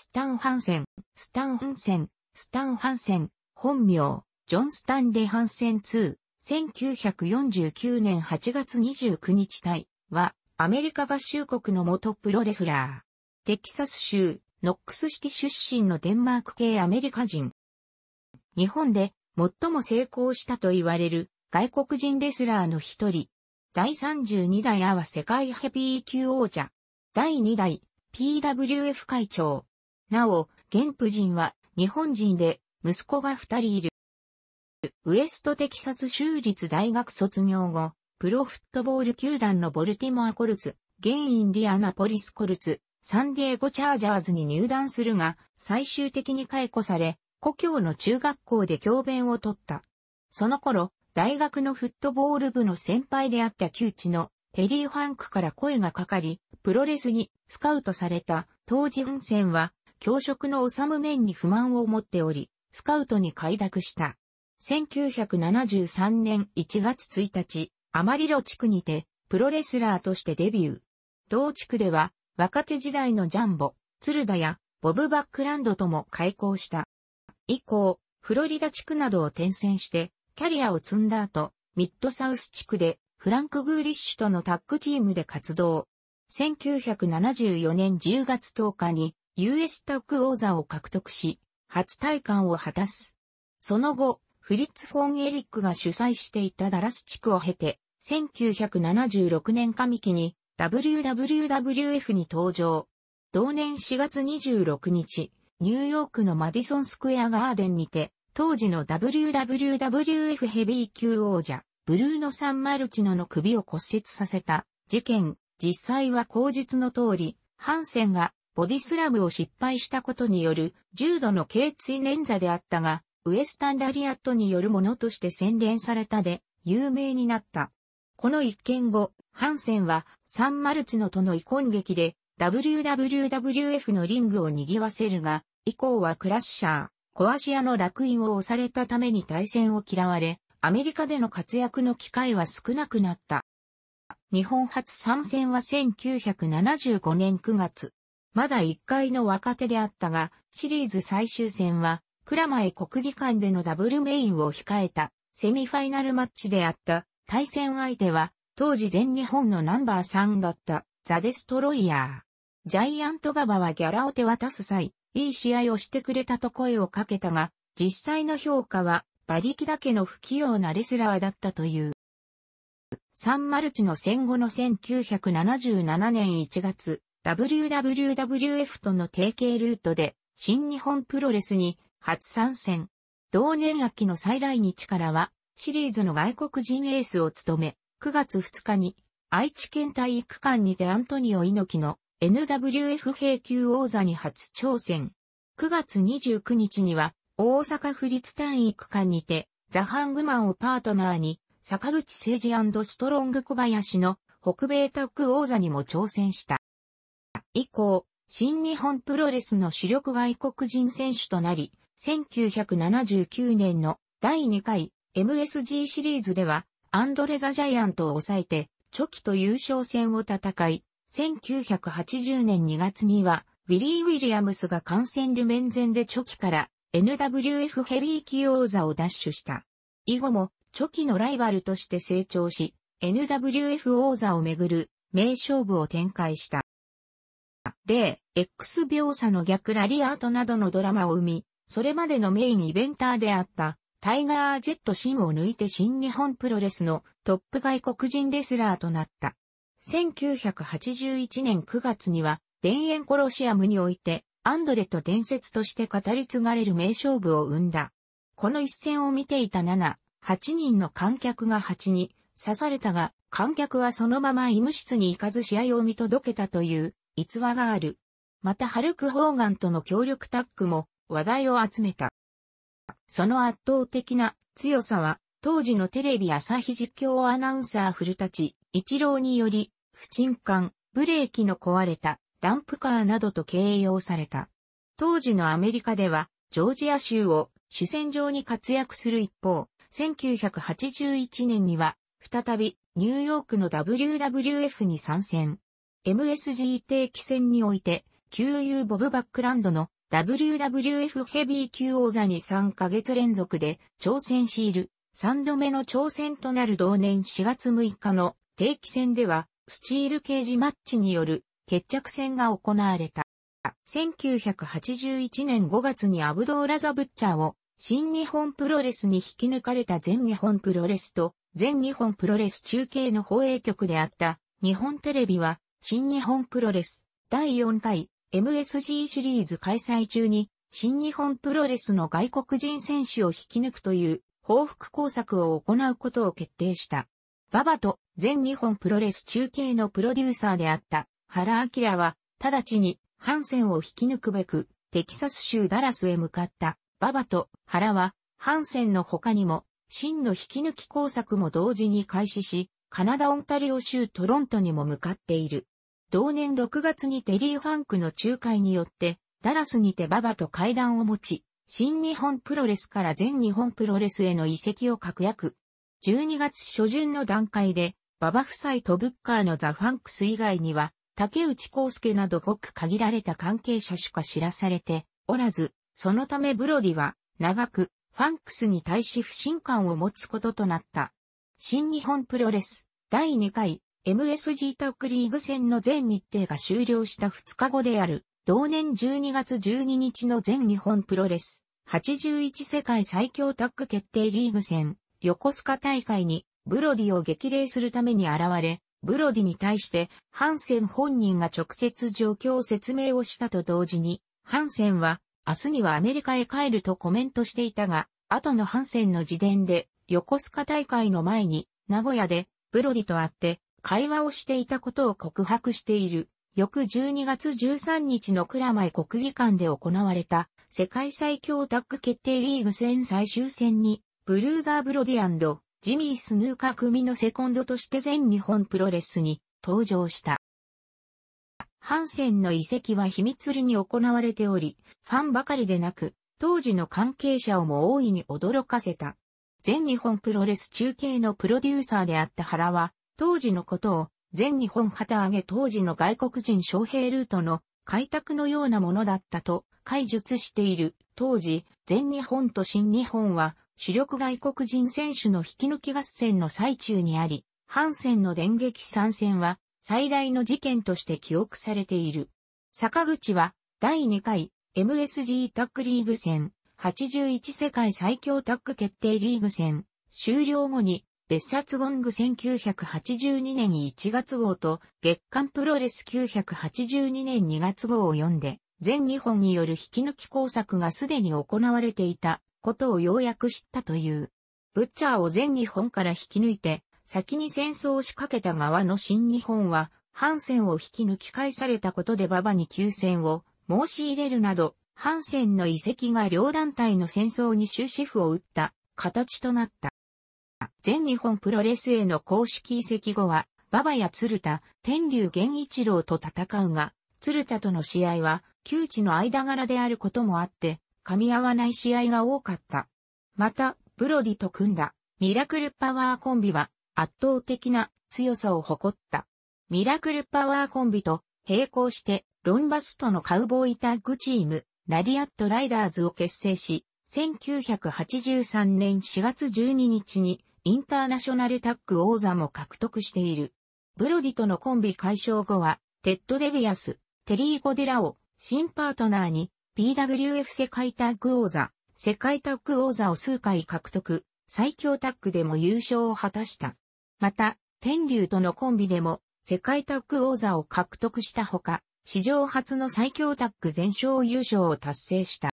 スタン・ハンセン、スタン・ハンセン、スタン・ハンセン、本名、ジョン・スタンレ・ハンセン2、1949年8月29日隊は、アメリカ合衆国の元プロレスラー。テキサス州、ノックス式出身のデンマーク系アメリカ人。日本で最も成功したと言われる外国人レスラーの一人。第32代アワ世界ヘビー級王者。第2代 PWF 会長。なお、現夫人は日本人で息子が二人いる。ウエストテキサス州立大学卒業後、プロフットボール球団のボルティモアコルツ、現インディアナポリスコルツ、サンディエゴチャージャーズに入団するが、最終的に解雇され、故郷の中学校で教鞭を取った。その頃、大学のフットボール部の先輩であった旧知のテリー・ファンクから声がかかり、プロレスにスカウトされた当時本戦は教職の治む面に不満を持っており、スカウトに快諾した。1973年1月1日、アマリロ地区にて、プロレスラーとしてデビュー。同地区では、若手時代のジャンボ、鶴田や、ボブ・バックランドとも開校した。以降、フロリダ地区などを転戦して、キャリアを積んだ後、ミッドサウス地区で、フランク・グーリッシュとのタッグチームで活動。1974年10月10日に、US タッグ王座を獲得し、初体感を果たす。その後、フリッツ・フォン・エリックが主催していたダラス地区を経て、1976年上期に WWWF に登場。同年4月26日、ニューヨークのマディソンスクエアガーデンにて、当時の WWWF ヘビー級王者、ブルーノ・サン・マルチノの首を骨折させた事件。実際は口述の通り、ハンセンがボディスラムを失敗したことによる重度の頸椎捻挫であったが、ウエスタンラリアットによるものとして洗練されたで、有名になった。この一件後、ハンセンはサンマルチノとの遺恨劇で WWWF のリングを賑わせるが、以降はクラッシャー、コアシアの楽印を押されたために対戦を嫌われ、アメリカでの活躍の機会は少なくなった。日本初参戦は1975年9月。まだ1回の若手であったが、シリーズ最終戦は、倉前国技館でのダブルメインを控えた、セミファイナルマッチであった、対戦相手は、当時全日本のナンバー3だった、ザ・デストロイヤー。ジャイアントババはギャラを手渡す際、いい試合をしてくれたと声をかけたが、実際の評価は、馬力だけの不器用なレスラーだったという。サンマルチの戦後の1977年1月、WWF w との提携ルートで新日本プロレスに初参戦。同年秋の再来日からはシリーズの外国人エースを務め、9月2日に愛知県体育館にてアントニオ猪木の NWF 平級王座に初挑戦。9月29日には大阪府立体育館にてザ・ハングマンをパートナーに坂口誠二ストロング小林の北米タック王座にも挑戦した。以降、新日本プロレスの主力外国人選手となり、1979年の第2回 MSG シリーズでは、アンドレザ・ジャイアントを抑えて、チョキと優勝戦を戦い、1980年2月には、ウィリー・ウィリアムスが感染る面前でチョキから NWF ヘビー級王座を奪取した。以後も、チョキのライバルとして成長し、NWF 王座をめぐる名勝負を展開した。例、X 描写の逆ラリアートなどのドラマを生み、それまでのメインイベンターであった、タイガー・ジェット・シンを抜いて新日本プロレスのトップ外国人レスラーとなった。1981年9月には、田園コロシアムにおいて、アンドレと伝説として語り継がれる名勝負を生んだ。この一戦を見ていた7、8人の観客が8に刺されたが、観客はそのまま医務室に行かず試合を見届けたという逸話がある。またハルク・ホーガンとの協力タッグも話題を集めた。その圧倒的な強さは、当時のテレビ朝日実況アナウンサー古立、一郎により、不沈艦、ブレーキの壊れた、ダンプカーなどと形容された。当時のアメリカでは、ジョージア州を主戦場に活躍する一方、1981年には、再びニューヨークの WWF に参戦。MSG 定期戦において、QU ボブバックランドの WWF ヘビー級王座に3ヶ月連続で挑戦しいる。3度目の挑戦となる同年4月6日の定期戦では、スチールケージマッチによる決着戦が行われた。1981年5月にアブドーラザ・ブッチャーを新日本プロレスに引き抜かれた全日本プロレスと全日本プロレス中継の放映局であった日本テレビは新日本プロレス第4回 MSG シリーズ開催中に新日本プロレスの外国人選手を引き抜くという報復工作を行うことを決定した。ババと全日本プロレス中継のプロデューサーであった原明は直ちにハンセンを引き抜くべくテキサス州ダラスへ向かったババと原はハンセンの他にも真の引き抜き工作も同時に開始しカナダ・オンタリオ州トロントにも向かっている。同年6月にテリー・ファンクの仲介によって、ダラスにてババと会談を持ち、新日本プロレスから全日本プロレスへの移籍を確約。12月初旬の段階で、ババ夫妻とブッカーのザ・ファンクス以外には、竹内康介などごく限られた関係者しか知らされておらず、そのためブロディは、長く、ファンクスに対し不信感を持つこととなった。新日本プロレス第2回 MSG タックリーグ戦の全日程が終了した2日後である同年12月12日の全日本プロレス81世界最強タック決定リーグ戦横須賀大会にブロディを激励するために現れ、ブロディに対してハンセン本人が直接状況を説明をしたと同時に、ハンセンは明日にはアメリカへ帰るとコメントしていたが、後のハンセンの自伝で横須賀大会の前に、名古屋で、ブロディと会って、会話をしていたことを告白している。翌12月13日の蔵前国技館で行われた世界最強タッグ決定リーグ戦最終戦にブルーザーブロディジミー・スヌーカ組のセコンドとして全日本プロレスに登場した。ハンセンの遺跡は秘密裏に行われており、ファンばかりでなく、当時の関係者をも大いに驚かせた。全日本プロレス中継のプロデューサーであった原は、当時のことを、全日本旗揚げ当時の外国人招聘ルートの開拓のようなものだったと解述している。当時、全日本と新日本は主力外国人選手の引き抜き合戦の最中にあり、反戦の電撃参戦は最大の事件として記憶されている。坂口は第2回 MSG タックリーグ戦81世界最強タッグ決定リーグ戦、終了後に、別冊ゴング1982年1月号と、月刊プロレス982年2月号を読んで、全日本による引き抜き工作がすでに行われていたことをようやく知ったという。ブッチャーを全日本から引き抜いて、先に戦争を仕掛けた側の新日本は、反戦を引き抜き返されたことで馬場に休戦を申し入れるなど、ハンセンの遺跡が両団体の戦争に終止符を打った形となった。全日本プロレスへの公式遺跡後は、馬場や鶴田、天竜源一郎と戦うが、鶴田との試合は、窮地の間柄であることもあって、噛み合わない試合が多かった。また、ブロディと組んだ、ミラクルパワーコンビは、圧倒的な強さを誇った。ミラクルパワーコンビと並行して、ロンバスとのカウボーイタッグチーム、ラディアットライダーズを結成し、1983年4月12日にインターナショナルタッグ王座も獲得している。ブロディとのコンビ解消後は、テッド・デビアス、テリー・ゴデラを新パートナーに PWF 世界タッグ王座、世界タッグ王座を数回獲得、最強タッグでも優勝を果たした。また、天竜とのコンビでも世界タッグ王座を獲得したほか、史上初の最強タッグ全勝優勝を達成した。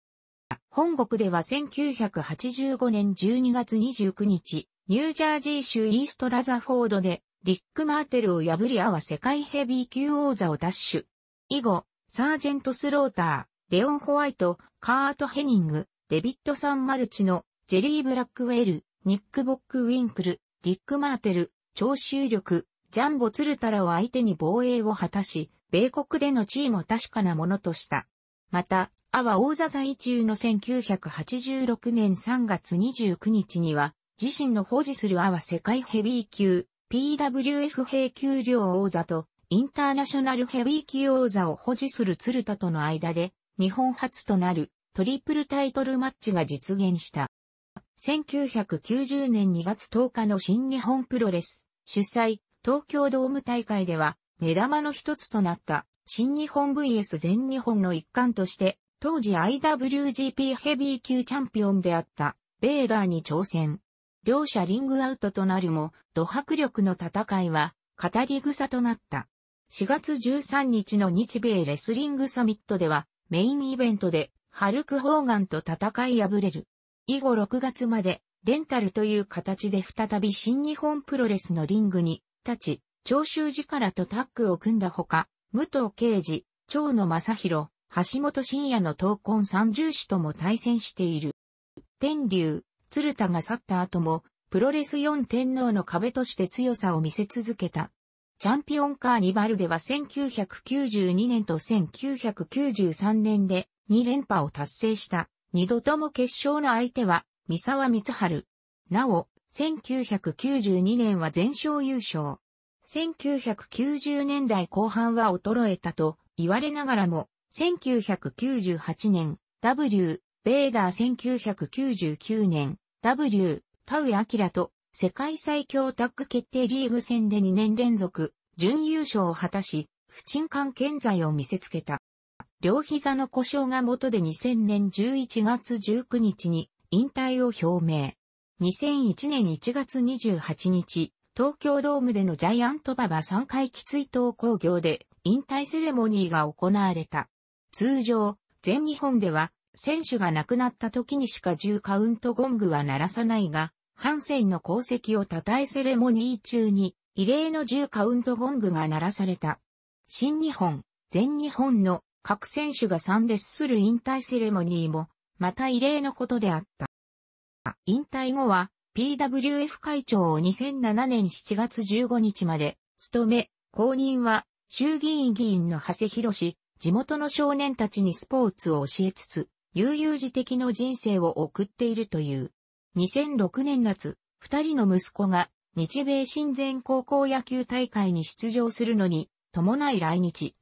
本国では1985年12月29日、ニュージャージー州イーストラザフォードで、リック・マーテルを破りあわ世界ヘビー級王座を奪取。以後、サージェント・スローター、レオン・ホワイト、カート・ヘニング、デビッド・サン・マルチの、ジェリー・ブラックウェル、ニック・ボック・ウィンクル、リック・マーテル、長州力、ジャンボ・ツルタラを相手に防衛を果たし、米国での地位も確かなものとした。また、阿波王座在中の1986年3月29日には、自身の保持する阿波世界ヘビー級、PWF 平級両王座と、インターナショナルヘビー級王座を保持する鶴田との間で、日本初となるトリプルタイトルマッチが実現した。1990年2月10日の新日本プロレス主催東京ドーム大会では目玉の一つとなった新日本 VS 全日本の一環として、当時 IWGP ヘビー級チャンピオンであったベーダーに挑戦。両者リングアウトとなるも、ド迫力の戦いは語り草となった。4月13日の日米レスリングサミットでは、メインイベントで、ハルク・ホーガンと戦い敗れる。以後6月まで、レンタルという形で再び新日本プロレスのリングに立ち、長州寺からとタッグを組んだほか、武藤敬司、長野正宏、橋本真也の闘魂三重士とも対戦している。天竜、鶴田が去った後も、プロレス4天皇の壁として強さを見せ続けた。チャンピオンカーニバルでは1992年と1993年で2連覇を達成した。二度とも決勝の相手は、三沢光春。なお、1992年は全勝優勝。1990年代後半は衰えたと言われながらも、1998年、W、ベーダー1999年、W、田ウアキラと世界最強タッグ決定リーグ戦で2年連続準優勝を果たし、不沈感健在を見せつけた。両膝の故障が元で2000年11月19日に引退を表明。2001年1月28日、東京ドームでのジャイアントババ3回き追悼工業で引退セレモニーが行われた。通常、全日本では選手が亡くなった時にしか10カウントゴングは鳴らさないが、ハンセンの功績を称えセレモニー中に異例の10カウントゴングが鳴らされた。新日本、全日本の各選手が参列する引退セレモニーも、また異例のことであった。引退後は、PWF 会長を2007年7月15日まで、務め、後任は、衆議院議員の長谷博士、地元の少年たちにスポーツを教えつつ、悠々自適の人生を送っているという。2006年夏、二人の息子が日米親善高校野球大会に出場するのに伴い来日。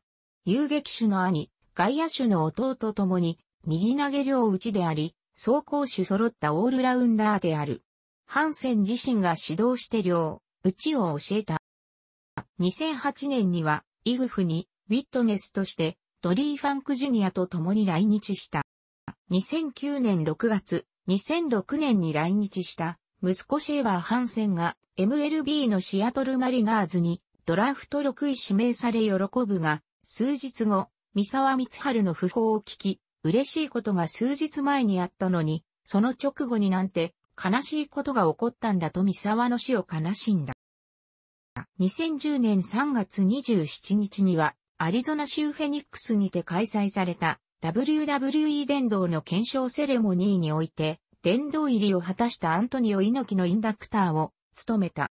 遊撃手の兄、外野手の弟ともに右投げ両打ちであり、走行手揃ったオールラウンダーである。ハンセン自身が指導して両打ちを教えた。2008年には、イグフに、ウィットネスとして、ドリー・ファンク・ジュニアと共に来日した。2009年6月、2006年に来日した、息子シェーバー・ハンセンが、MLB のシアトル・マリナーズに、ドラフト6位指名され喜ぶが、数日後、三沢光春の訃報を聞き、嬉しいことが数日前にあったのに、その直後になんて、悲しいことが起こったんだと三沢の死を悲しんだ。2010年3月27日には、アリゾナ州フェニックスにて開催された WWE 殿堂の検証セレモニーにおいて、殿堂入りを果たしたアントニオ猪木のインダクターを務めた。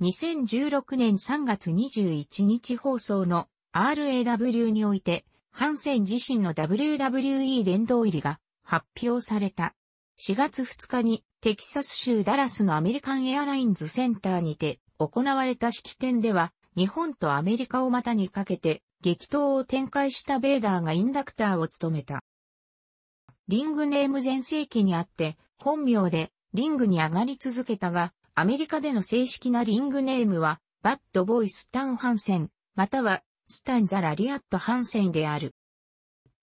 2016年3月21日放送の RAW において、ハンセン自身の WWE 殿堂入りが発表された。4月2日にテキサス州ダラスのアメリカンエアラインズセンターにて行われた式典では日本とアメリカを股にかけて激闘を展開したベーダーがインダクターを務めた。リングネーム前世紀にあって本名でリングに上がり続けたがアメリカでの正式なリングネームはバッドボーイスタンハンセンまたはスタンザラリアットハンセンである。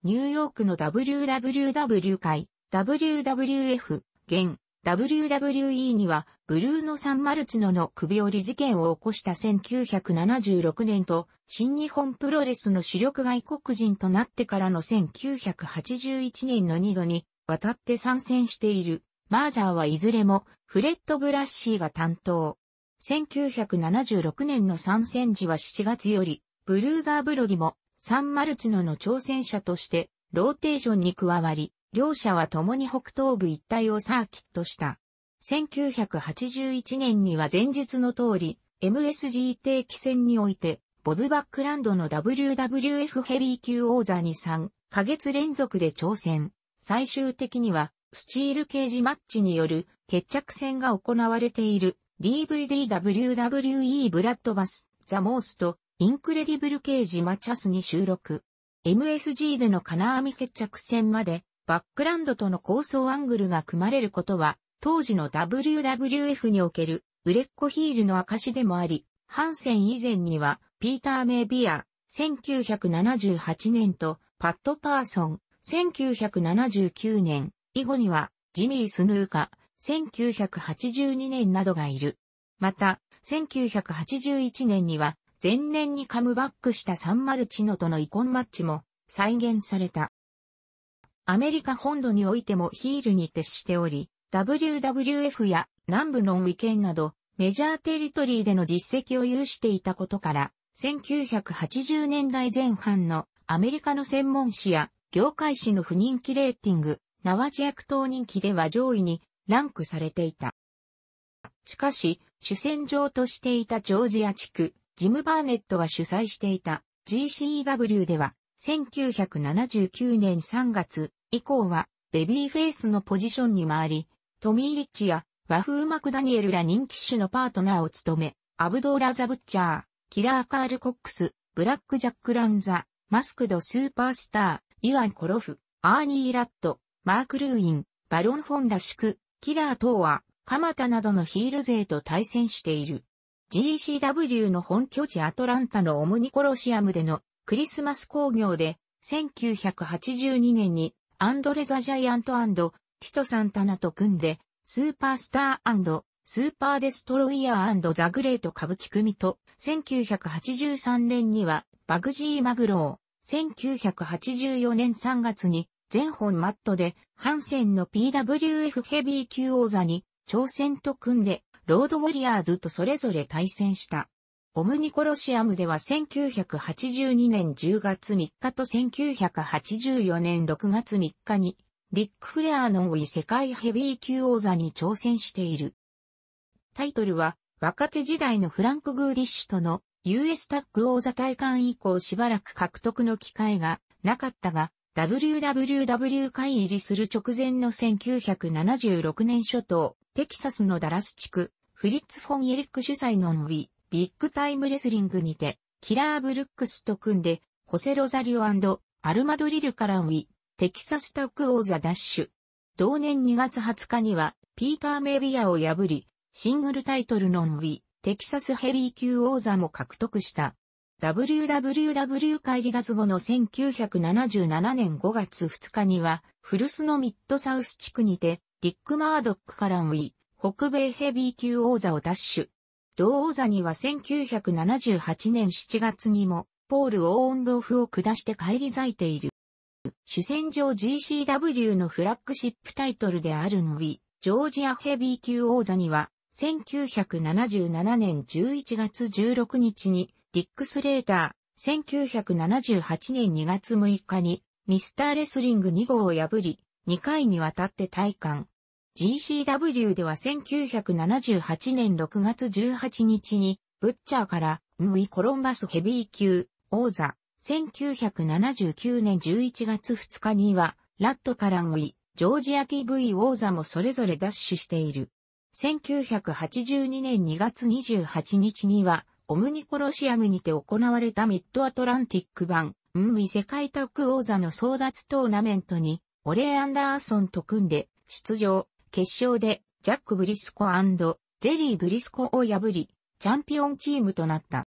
ニューヨークの WWW 会 WWF、現 WWE にはブルーノ・サンマルツノの首折り事件を起こした1976年と新日本プロレスの主力外国人となってからの1981年の2度に渡って参戦しているマージャーはいずれもフレッド・ブラッシーが担当。1976年の参戦時は7月よりブルーザー・ブロディもサンマルツノの挑戦者としてローテーションに加わり、両者は共に北東部一帯をサーキットした。1981年には前述の通り、MSG 定期戦において、ボブ・バックランドの WWF ヘビー級王座に3ヶ月連続で挑戦。最終的には、スチールケージマッチによる決着戦が行われている DVDWWE ブラッドバス、ザ・モースとインクレディブルケージマッチャスに収録。MSG での金網決着戦までバックランドとの構想アングルが組まれることは、当時の WWF における売れっ子ヒールの証でもあり、ハンセン以前には、ピーター・メイ・ビア、1978年と、パッド・パーソン、1979年、以後には、ジミー・スヌーカ、1982年などがいる。また、1981年には、前年にカムバックしたサンマルチノとのコンマッチも再現された。アメリカ本土においてもヒールに徹しており、WWF や南部のウィケンなど、メジャーテリトリーでの実績を有していたことから、1980年代前半のアメリカの専門誌や業界誌の不人気レーティング、ナワジ役等人気では上位にランクされていた。しかし、主戦場としていたジョージア地区、ジム・バーネットが主催していた GCW では1979年3月以降はベビーフェイスのポジションに回り、トミー・リッチや和風マクダニエルら人気種のパートナーを務め、アブドーラ・ザ・ブッチャー、キラー・カール・コックス、ブラック・ジャック・ランザ、マスクド・スーパースター、イワン・コロフ、アーニー・ラット、マーク・ルーイン、バロン・フォン・ラシク、キラー等は、マ田などのヒール勢と対戦している。GCW の本拠地アトランタのオムニコロシアムでのクリスマス工業で、1982年にアンドレ・ザ・ジャイアントティト・サンタナと組んで、スーパースタースーパーデストロイヤーザ・グレート歌舞伎組と、1983年にはバグジー・マグロー、1984年3月に全本マットでハンセンの PWF ヘビー級王座に挑戦と組んで、ロード・ウォリアーズとそれぞれ対戦した。オムニコロシアムでは1982年10月3日と1984年6月3日に、リック・フレアの多い世界ヘビー級王座に挑戦している。タイトルは、若手時代のフランク・グーディッシュとの US タッグ王座大会以降しばらく獲得の機会がなかったが、WWW 会入りする直前の1976年初頭、テキサスのダラス地区、フリッツ・フォン・エリック主催のノビ、ビッグタイムレスリングにて、キラー・ブルックスと組んで、ホセ・ロザリオアルマドリルからウィ、テキサスタック王座ダッシュ。同年2月20日には、ピーター・メビアを破り、シングルタイトルノンウィ、テキサスヘビー級王座も獲得した。WWW 会議月後の1977年5月2日には、フルスのミッドサウス地区にて、ディック・マードックからウィ、北米ヘビー級王座をダッシュ。同王座には1978年7月にも、ポール・オーンドーフを下して返り咲いている。主戦場 GCW のフラッグシップタイトルであるのび、ジョージアヘビー級王座には、1977年11月16日に、ディック・スレーター、1978年2月6日に、ミスターレスリング2号を破り、2回にわたって体感、GCW では1978年6月18日に、ブッチャーから、ムイ・コロンバスヘビー級、王座。1979年11月2日には、ラットからムイ、ジョージア TV 王座もそれぞれダッシュしている。1982年2月28日には、オムニコロシアムにて行われたミッドアトランティック版、ムイ世界タック王座の争奪トーナメントに、オレアンダーソンと組んで出場。決勝でジャック・ブリスコジェリー・ブリスコを破り、チャンピオンチームとなった。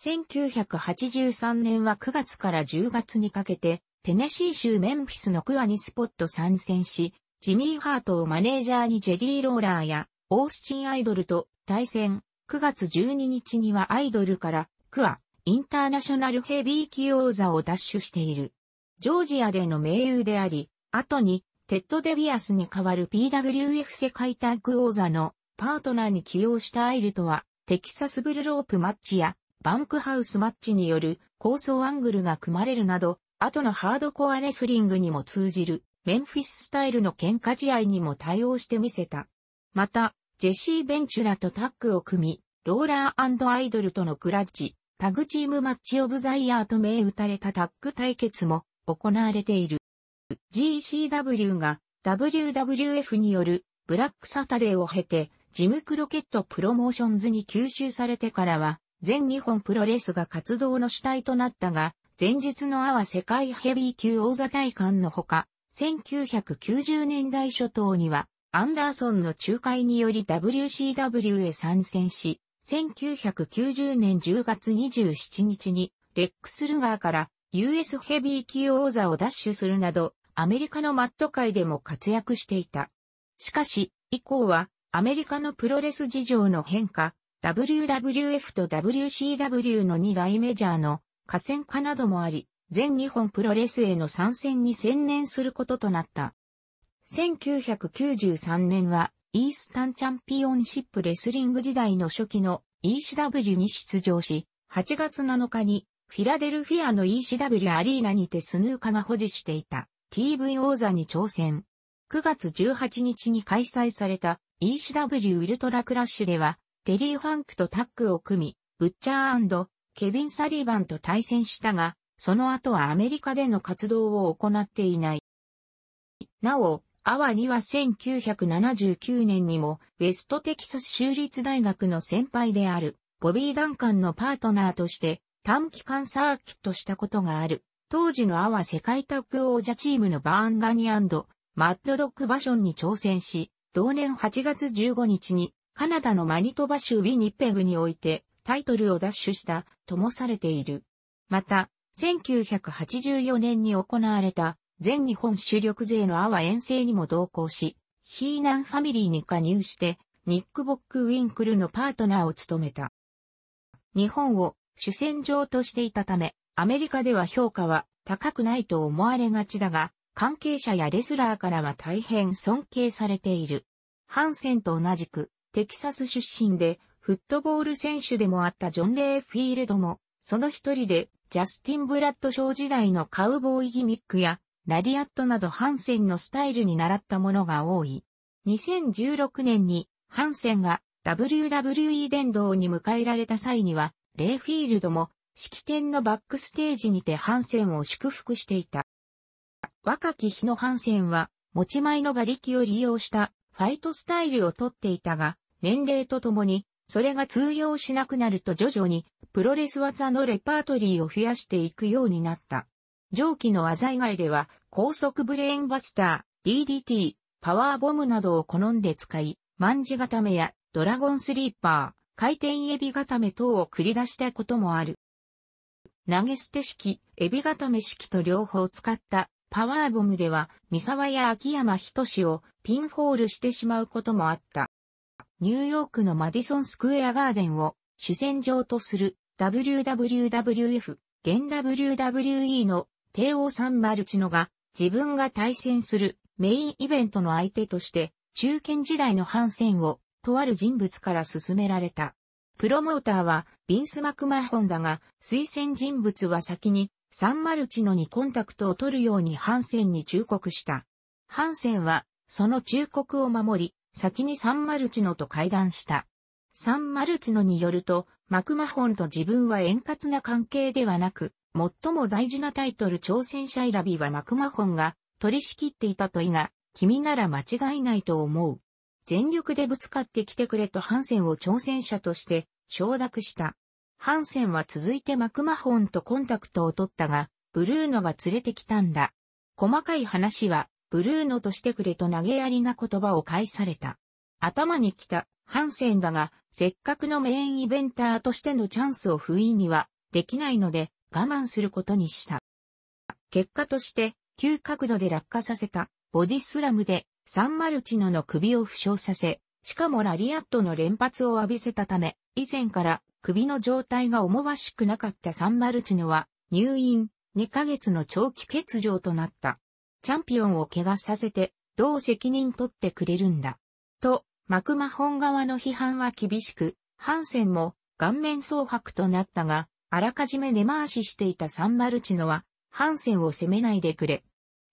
1983年は9月から10月にかけて、テネシー州メンフィスのクアにスポット参戦し、ジミー・ハートをマネージャーにジェリー・ローラーや、オースチン・アイドルと対戦。9月12日にはアイドルから、クア、インターナショナルヘビー級王座を奪取している。ジョージアでの名友であり、後にテッド・デビアスに代わる PWF 世界タッグ王座のパートナーに起用したアイルとは、テキサスブルロープマッチやバンクハウスマッチによる構想アングルが組まれるなど、後のハードコアレスリングにも通じるメンフィススタイルの喧嘩試合にも対応してみせた。また、ジェシー・ベンチュラとタッグを組み、ローラーアイドルとのクラッチ、タグチームマッチオブザイヤーと銘打たれたタッグ対決も行われている。GCW が WWF によるブラックサタデーを経て、ジムクロケットプロモーションズに吸収されてからは、全日本プロレスが活動の主体となったが、前述のアワ世界ヘビー級王座大会のほか、1990年代初頭には、アンダーソンの仲介により WCW へ参戦し、1990年10月27日に、レックス・ルガーから US ヘビー級王座を奪取するなど、アメリカのマット界でも活躍していた。しかし、以降は、アメリカのプロレス事情の変化、WWF と WCW の2大メジャーの河川化などもあり、全日本プロレスへの参戦に専念することとなった。1993年は、イースタンチャンピオンシップレスリング時代の初期の ECW に出場し、8月7日にフィラデルフィアの ECW アリーナにてスヌーカが保持していた TV 王座に挑戦。9月18日に開催された ECW ウルトラクラッシュでは、テリー・ファンクとタッグを組み、ブッチャーケビン・サリーバンと対戦したが、その後はアメリカでの活動を行っていない。なお、アワニは1979年にも、ウェストテキサス州立大学の先輩である、ボビー・ダンカンのパートナーとして、短期間サーキットしたことがある。当時のアワ世界タッグ王者チームのバーンガニマッドドッグバションに挑戦し、同年8月15日にカナダのマニトバ州ウィニペグにおいてタイトルを奪取したともされている。また、1984年に行われた全日本主力勢のアワ遠征にも同行し、ヒーナンファミリーに加入して、ニック・ボック・ウィンクルのパートナーを務めた。日本を主戦場としていたため、アメリカでは評価は高くないと思われがちだが、関係者やレスラーからは大変尊敬されている。ハンセンと同じく、テキサス出身で、フットボール選手でもあったジョン・レイ・フィールドも、その一人で、ジャスティン・ブラッドショー時代のカウボーイギミックや、ラディアットなどハンセンのスタイルに習ったものが多い。2016年に、ハンセンが WWE 殿堂に迎えられた際には、レイフィールドも、式典のバックステージにてハンセンを祝福していた。若き日のハンセンは、持ち前の馬力を利用したファイトスタイルをとっていたが、年齢とともに、それが通用しなくなると徐々に、プロレス技のレパートリーを増やしていくようになった。上記の技以外では、高速ブレーンバスター、DDT、パワーボムなどを好んで使い、万字固めやドラゴンスリーパー、回転エビ固め等を繰り出したこともある。投げ捨て式、エビ固め式と両方使ったパワーボムでは、三沢や秋山志をピンホールしてしまうこともあった。ニューヨークのマディソンスクエアガーデンを主戦場とする WWWF、現 WWE の帝王さんマルチノが自分が対戦するメインイベントの相手として中堅時代の反戦をとある人物から勧められた。プロモーターはビンス・マクマホンだが、推薦人物は先にサンマルチノにコンタクトを取るようにハンセンに忠告した。ハンセンは、その忠告を守り、先にサンマルチノと会談した。サンマルチノによると、マクマホンと自分は円滑な関係ではなく、最も大事なタイトル挑戦者選びはマクマホンが取り仕切っていたといが、君なら間違いないと思う。全力でぶつかってきてくれとハンセンを挑戦者として承諾した。ハンセンは続いてマクマホンとコンタクトを取ったが、ブルーノが連れてきたんだ。細かい話は、ブルーノとしてくれと投げやりな言葉を返された。頭に来た、ハンセンだが、せっかくのメインイベンターとしてのチャンスを不意には、できないので、我慢することにした。結果として、急角度で落下させた、ボディスラムで、サンマルチノの首を負傷させ、しかもラリアットの連発を浴びせたため、以前から首の状態が思わしくなかったサンマルチノは入院2ヶ月の長期欠場となった。チャンピオンを怪我させてどう責任取ってくれるんだ。と、マクマホン側の批判は厳しく、ハンセンも顔面蒼白となったが、あらかじめ根回ししていたサンマルチノは、ハンセンを責めないでくれ、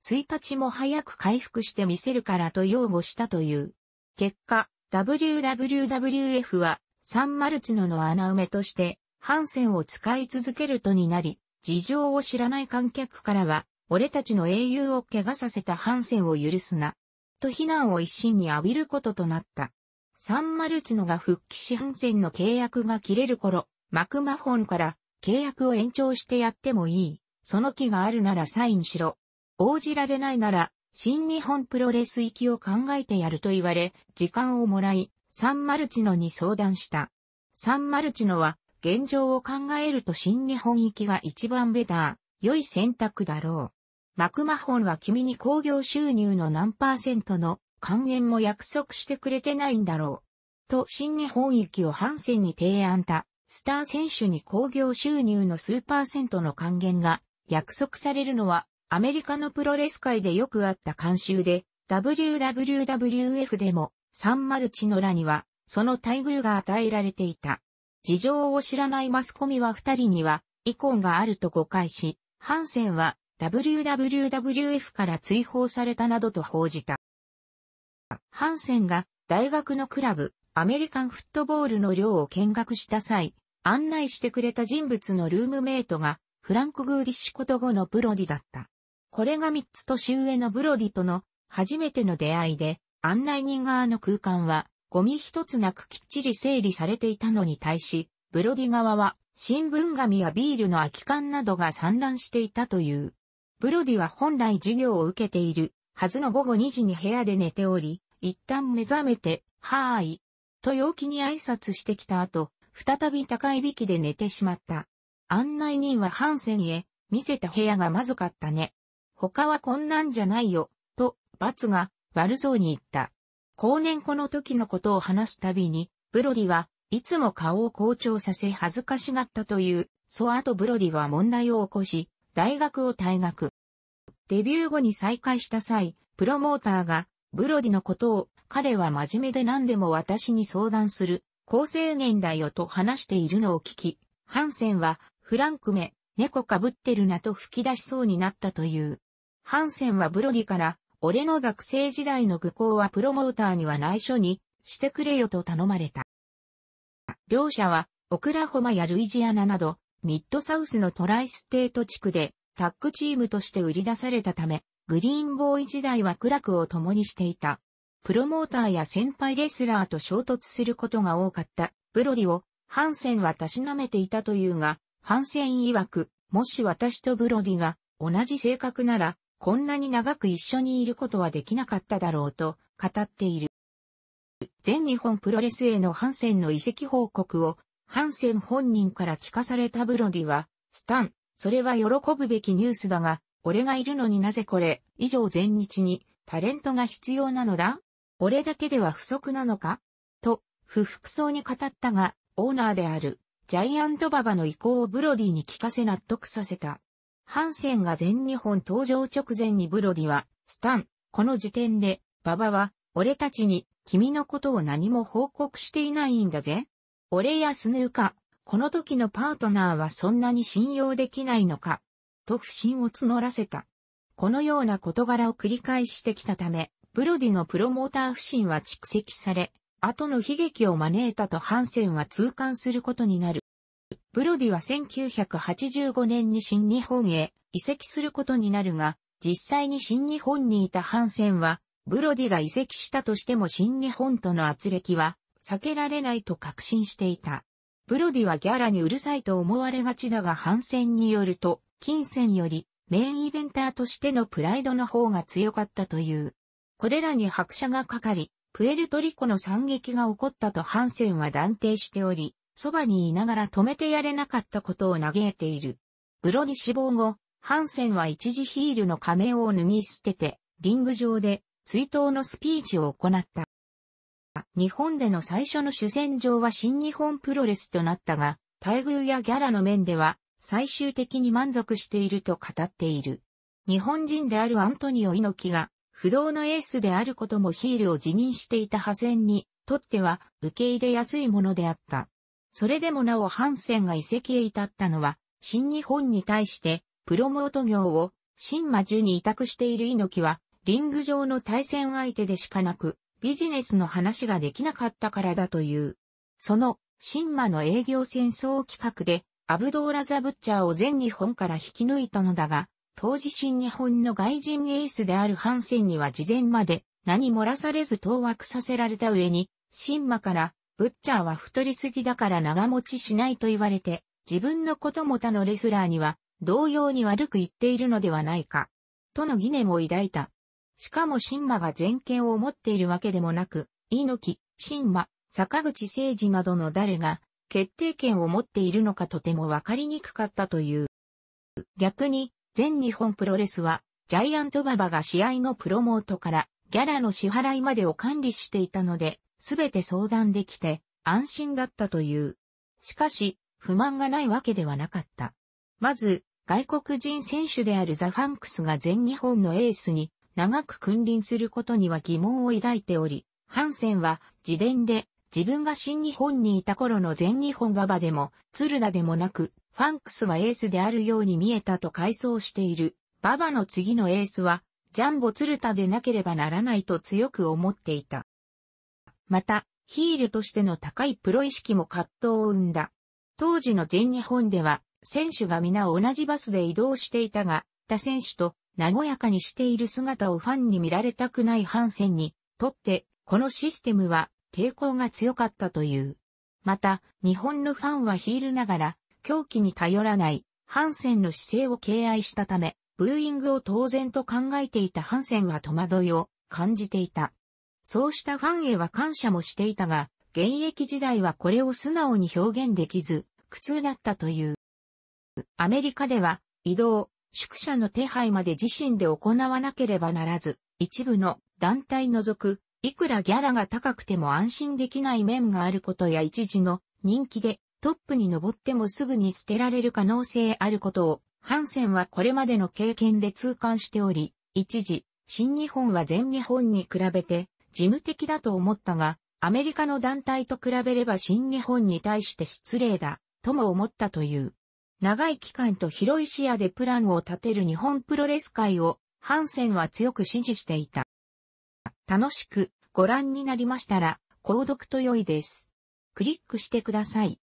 1日も早く回復してみせるからと擁護したという。結果、WWWF はサンマルチノの穴埋めとしてハンセンを使い続けるとになり、事情を知らない観客からは、俺たちの英雄を怪我させたハンセンを許すな、と非難を一心に浴びることとなった。サンマルチノが復帰しハンセンの契約が切れる頃、マクマホンから契約を延長してやってもいい。その気があるならサインしろ。応じられないなら、新日本プロレス行きを考えてやると言われ、時間をもらい、サンマルチノに相談した。サンマルチノは、現状を考えると新日本行きが一番ベター、良い選択だろう。マクマホンは君に興行収入の何パーセントの還元も約束してくれてないんだろう。と新日本行きをハンセンに提案た、スター選手に興行収入の数パーセントの還元が約束されるのはアメリカのプロレス界でよくあった慣習で、WWF でも、サンマルチのらには、その待遇が与えられていた。事情を知らないマスコミは二人には、遺恨があると誤解し、ハンセンは WWF から追放されたなどと報じた。ハンセンが大学のクラブ、アメリカンフットボールの寮を見学した際、案内してくれた人物のルームメイトが、フランク・グーリッシュこと後のプロディだった。これが三つ年上のブロディとの初めての出会いで、案内人側の空間は、ゴミ一つなくきっちり整理されていたのに対し、ブロディ側は、新聞紙やビールの空き缶などが散乱していたという。ブロディは本来授業を受けているはずの午後2時に部屋で寝ており、一旦目覚めて、はーい、と陽気に挨拶してきた後、再び高いびきで寝てしまった。案内人はハンセンへ、見せた部屋がまずかったね。他はこんなんじゃないよ、と、罰が悪そうに言った。後年この時のことを話すたびに、ブロディはいつも顔を好調させ恥ずかしがったという、そうあとブロディは問題を起こし、大学を退学。デビュー後に再会した際、プロモーターが、ブロディのことを、彼は真面目で何でも私に相談する、高青年だよと話しているのを聞き、ハンセンは、フランクめ、猫かぶってるなと吹き出しそうになったという。ハンセンはブロディから、俺の学生時代の愚行はプロモーターには内緒にしてくれよと頼まれた。両者は、オクラホマやルイジアナなど、ミッドサウスのトライステート地区で、タッグチームとして売り出されたため、グリーンボーイ時代は苦楽を共にしていた。プロモーターや先輩レスラーと衝突することが多かった、ブロディを、ハンセンはたしなめていたというが、ハンセン曰く、もし私とブロディが同じ性格なら、こんなに長く一緒にいることはできなかっただろうと語っている。全日本プロレスへのハンセンの移籍報告をハンセン本人から聞かされたブロディは、スタン、それは喜ぶべきニュースだが、俺がいるのになぜこれ、以上全日にタレントが必要なのだ俺だけでは不足なのかと、不服そうに語ったが、オーナーである、ジャイアントババの意向をブロディに聞かせ納得させた。ハンセンが全日本登場直前にブロディは、スタン、この時点で、ババは、俺たちに、君のことを何も報告していないんだぜ。俺やスヌーカ、この時のパートナーはそんなに信用できないのか、と不信を募らせた。このような事柄を繰り返してきたため、ブロディのプロモーター不信は蓄積され、後の悲劇を招いたとハンセンは痛感することになる。ブロディは1985年に新日本へ移籍することになるが、実際に新日本にいたハンセンは、ブロディが移籍したとしても新日本との圧力は避けられないと確信していた。ブロディはギャラにうるさいと思われがちだがハンセンによると、金銭よりメインイベンターとしてのプライドの方が強かったという。これらに拍車がかかり、プエルトリコの惨劇が起こったとハンセンは断定しており、そばにいながら止めてやれなかったことを嘆いている。ブロに死亡後、ハンセンは一時ヒールの仮面を脱ぎ捨てて、リング上で追悼のスピーチを行った。日本での最初の主戦場は新日本プロレスとなったが、待遇やギャラの面では最終的に満足していると語っている。日本人であるアントニオ猪木が不動のエースであることもヒールを辞任していた派遣にとっては受け入れやすいものであった。それでもなおハンセンが遺跡へ至ったのは、新日本に対して、プロモート業を、新魔樹に委託している猪木は、リング上の対戦相手でしかなく、ビジネスの話ができなかったからだという。その、新魔の営業戦争企画で、アブドーラ・ザ・ブッチャーを全日本から引き抜いたのだが、当時新日本の外人エースであるハンセンには事前まで何漏らされず当惑させられた上に、新魔からブッチャーは太りすぎだから長持ちしないと言われて、自分のことも他のレスラーには、同様に悪く言っているのではないか、との疑念を抱いた。しかもシンマが全権を持っているわけでもなく、猪木、シンマ、坂口誠二などの誰が、決定権を持っているのかとてもわかりにくかったという。逆に、全日本プロレスは、ジャイアントババが試合のプロモートから、ギャラの支払いまでを管理していたので、すべて相談できて安心だったという。しかし、不満がないわけではなかった。まず、外国人選手であるザ・ファンクスが全日本のエースに長く君臨することには疑問を抱いており、ハンセンは自伝で自分が新日本にいた頃の全日本馬場でも、鶴田でもなく、ファンクスはエースであるように見えたと回想している。馬場の次のエースは、ジャンボ鶴田でなければならないと強く思っていた。また、ヒールとしての高いプロ意識も葛藤を生んだ。当時の全日本では、選手が皆同じバスで移動していたが、他選手と和やかにしている姿をファンに見られたくないハンセンにとって、このシステムは抵抗が強かったという。また、日本のファンはヒールながら、狂気に頼らない、ハンセンの姿勢を敬愛したため、ブーイングを当然と考えていたハンセンは戸惑いを感じていた。そうしたファンへは感謝もしていたが、現役時代はこれを素直に表現できず、苦痛だったという。アメリカでは、移動、宿舎の手配まで自身で行わなければならず、一部の団体除く、いくらギャラが高くても安心できない面があることや一時の人気でトップに登ってもすぐに捨てられる可能性あることを、ハンセンはこれまでの経験で痛感しており、一時、新日本は全日本に比べて事務的だと思ったが、アメリカの団体と比べれば新日本に対して失礼だ、とも思ったという。長い期間と広い視野でプランを立てる日本プロレス界を、ハンセンは強く支持していた。楽しくご覧になりましたら、購読と良いです。クリックしてください。